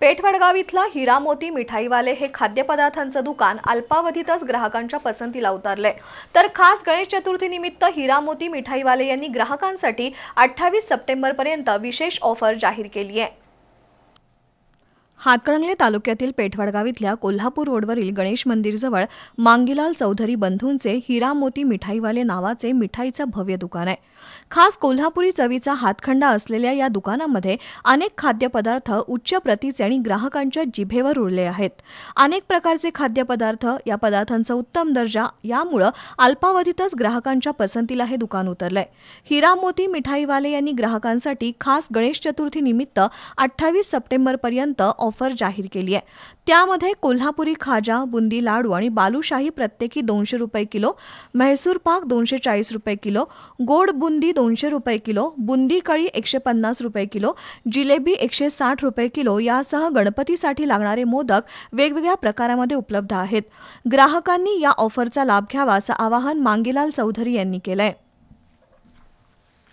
पेठवडगाव इथला हिरा मोती मिठाईवाले हे खाद्यपदार्थांचं दुकान अल्पावधीतच ग्राहकांच्या पसंतीला उतरले तर खास गणेश चतुर्थीनिमित्त हिरा मोती मिठाईवाले यांनी ग्राहकांसाठी अठ्ठावीस सप्टेंबरपर्यंत विशेष ऑफर जाहीर केली आहे हातकणंगले तालुक्यातील पेठवडगाव इथल्या कोल्हापूर रोडवरील गणेश मंदिरजवळ मांगीलाल चौधरी बंधूंचे हिरा मोती मिठाईवाले नावाचे मिठाईचं भव्य दुकान आहे खास कोल्हापुरी चवीचा हातखंडा असलेल्या या दुकानामध्ये अनेक खाद्यपदार्थ उच्च प्रतीचे आणि ग्राहकांच्या जिभेवर उरले आहेत अनेक प्रकारचे खाद्यपदार्थ या पदार्थांचा उत्तम दर्जा यामुळं अल्पावधीतच ग्राहकांच्या पसंतीला हे दुकान उतरलंय हिरा मोती मिठाईवाले यांनी ग्राहकांसाठी खास गणेश चतुर्थी निमित्त अठ्ठावीस सप्टेंबरपर्यंत ऑफ ऑफर जाहीर केली आहे त्यामध्ये कोल्हापुरी खाजा बुंदी लाडू आणि बालूशाही प्रत्येकी दोनशे रुपये किलो म्हैसूर पाक दोनशे चाळीस रुपये किलो गोड बुंदी दोनशे रुपये किलो बुंदी कळी एकशे पन्नास रुपये किलो जिलेबी एकशे साठ रुपये किलो यासह गणपतीसाठी लागणारे मोदक वेगवेगळ्या प्रकारामध्ये उपलब्ध आहेत ग्राहकांनी या ऑफरचा लाभ घ्यावा असं आवाहन मांगीलाल चौधरी यांनी केलं आहे